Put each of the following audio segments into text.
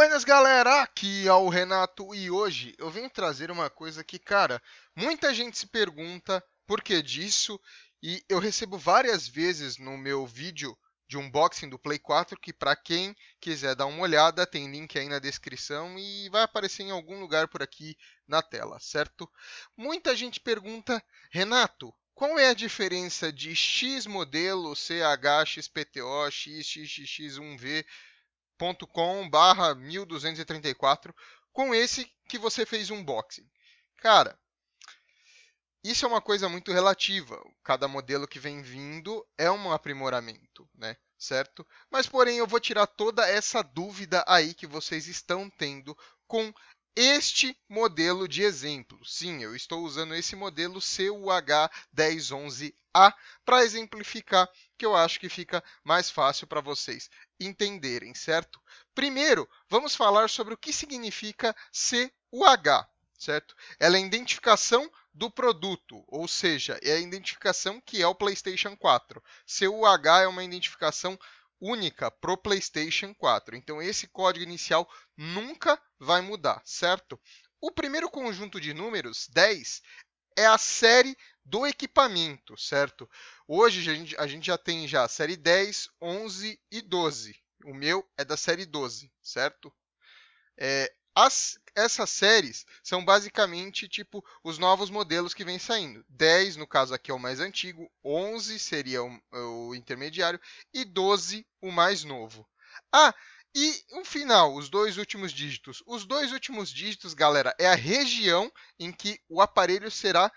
Buenas galera, aqui é o Renato e hoje eu vim trazer uma coisa que, cara, muita gente se pergunta por que disso e eu recebo várias vezes no meu vídeo de unboxing do Play 4 que para quem quiser dar uma olhada tem link aí na descrição e vai aparecer em algum lugar por aqui na tela, certo? Muita gente pergunta, Renato, qual é a diferença de X modelo, CH, XPTO, XXX1V youtube.com/barra 1234 com esse que você fez um unboxing. Cara, isso é uma coisa muito relativa. Cada modelo que vem vindo é um aprimoramento, né? Certo? Mas porém eu vou tirar toda essa dúvida aí que vocês estão tendo com este modelo de exemplo. Sim, eu estou usando esse modelo CUH1011A para exemplificar, que eu acho que fica mais fácil para vocês entenderem, certo? Primeiro, vamos falar sobre o que significa CUH, certo? Ela é a identificação do produto, ou seja, é a identificação que é o PlayStation 4. CUH é uma identificação única para o PlayStation 4. Então esse código inicial nunca vai mudar, certo? O primeiro conjunto de números, 10, é a série do equipamento, certo? Hoje a gente, a gente já tem já a série 10, 11 e 12. O meu é da série 12, certo? É, as, essas séries são basicamente tipo os novos modelos que vem saindo. 10, no caso aqui é o mais antigo, 11 seria o, o intermediário e 12 o mais novo. Ah, e um final, os dois últimos dígitos. Os dois últimos dígitos, galera, é a região em que o aparelho será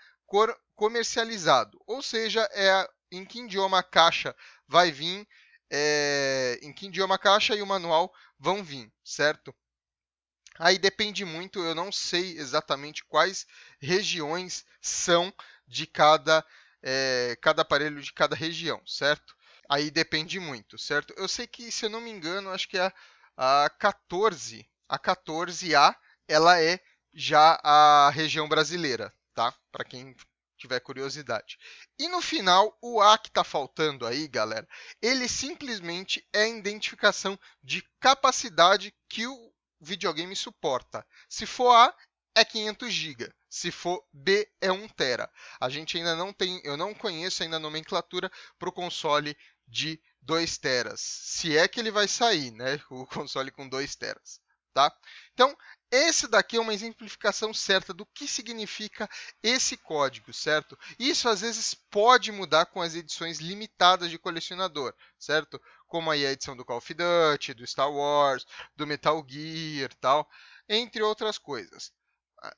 comercializado, ou seja, é em que idioma a caixa vai vir, é, em que idioma a caixa e o manual vão vir, certo? Aí depende muito, eu não sei exatamente quais regiões são de cada, é, cada aparelho de cada região, certo? Aí depende muito, certo? Eu sei que, se eu não me engano, acho que a, a 14, a 14A, ela é já a região brasileira, tá? Para quem tiver curiosidade. E no final, o A que está faltando aí, galera, ele simplesmente é a identificação de capacidade que o videogame suporta. Se for A, é 500 GB. Se for B, é 1 tera. A gente ainda não tem, eu não conheço ainda a nomenclatura para o console de 2 teras. Se é que ele vai sair, né? O console com 2 teras, tá? Então, esse daqui é uma exemplificação certa do que significa esse código, certo? Isso às vezes pode mudar com as edições limitadas de colecionador, certo? Como aí a edição do Call of Duty, do Star Wars, do Metal Gear, tal, entre outras coisas. Ah,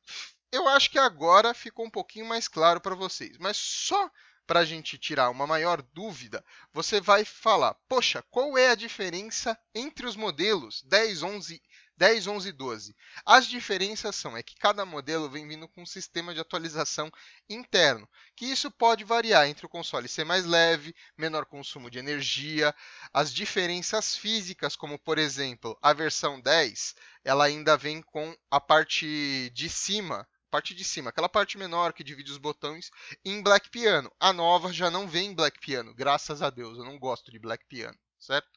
eu acho que agora ficou um pouquinho mais claro para vocês, mas só para a gente tirar uma maior dúvida, você vai falar: "Poxa, qual é a diferença entre os modelos 10, 11 10, 11 e 12. As diferenças são é que cada modelo vem vindo com um sistema de atualização interno, que isso pode variar entre o console ser mais leve, menor consumo de energia, as diferenças físicas, como por exemplo, a versão 10, ela ainda vem com a parte de cima parte de cima, aquela parte menor que divide os botões, em Black Piano. A nova já não vem em Black Piano, graças a Deus, eu não gosto de Black Piano certo?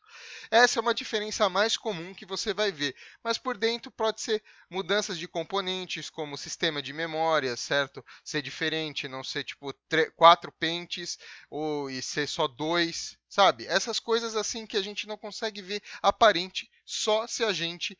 Essa é uma diferença mais comum que você vai ver, mas por dentro pode ser mudanças de componentes, como sistema de memória, certo? Ser diferente, não ser tipo quatro pentes ou e ser só dois, sabe? Essas coisas assim que a gente não consegue ver aparente só se a gente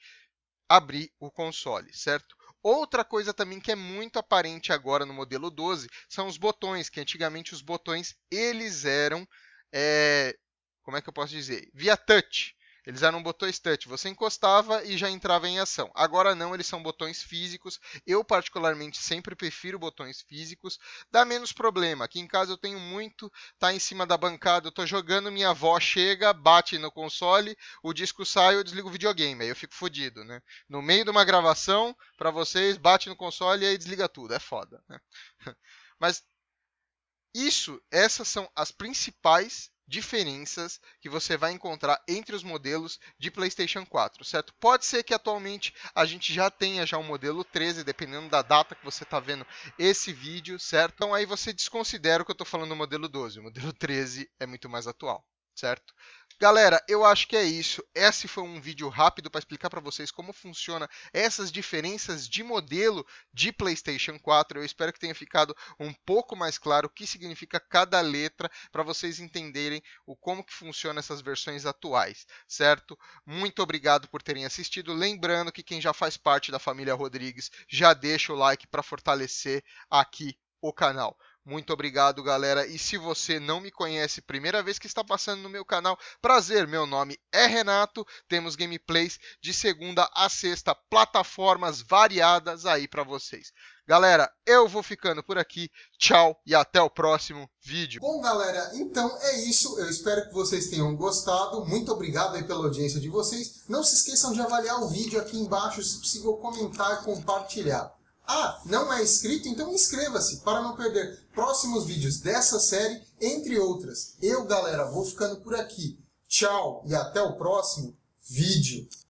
abrir o console, certo? Outra coisa também que é muito aparente agora no modelo 12 são os botões, que antigamente os botões eles eram é, como é que eu posso dizer? Via touch. Eles eram botões touch, você encostava e já entrava em ação. Agora não, eles são botões físicos. Eu particularmente sempre prefiro botões físicos, dá menos problema. Aqui em casa eu tenho muito, tá em cima da bancada, eu tô jogando, minha avó chega, bate no console, o disco sai, eu desligo o videogame, aí eu fico fodido, né? No meio de uma gravação, para vocês, bate no console e aí desliga tudo, é foda, né? Mas isso, essas são as principais diferenças que você vai encontrar entre os modelos de PlayStation 4, certo? Pode ser que atualmente a gente já tenha já o modelo 13, dependendo da data que você está vendo esse vídeo, certo? Então aí você desconsidera o que eu estou falando do modelo 12, o modelo 13 é muito mais atual, certo? Galera, eu acho que é isso. Esse foi um vídeo rápido para explicar para vocês como funciona essas diferenças de modelo de PlayStation 4. Eu espero que tenha ficado um pouco mais claro o que significa cada letra para vocês entenderem o como que funciona essas versões atuais, certo? Muito obrigado por terem assistido. Lembrando que quem já faz parte da família Rodrigues já deixa o like para fortalecer aqui o canal. Muito obrigado, galera. E se você não me conhece, primeira vez que está passando no meu canal, prazer, meu nome é Renato. Temos gameplays de segunda a sexta, plataformas variadas aí para vocês. Galera, eu vou ficando por aqui. Tchau e até o próximo vídeo. Bom, galera, então é isso. Eu espero que vocês tenham gostado. Muito obrigado aí pela audiência de vocês. Não se esqueçam de avaliar o vídeo aqui embaixo, se possível comentar e compartilhar. Ah, não é inscrito? Então inscreva-se para não perder próximos vídeos dessa série, entre outras. Eu, galera, vou ficando por aqui. Tchau e até o próximo vídeo.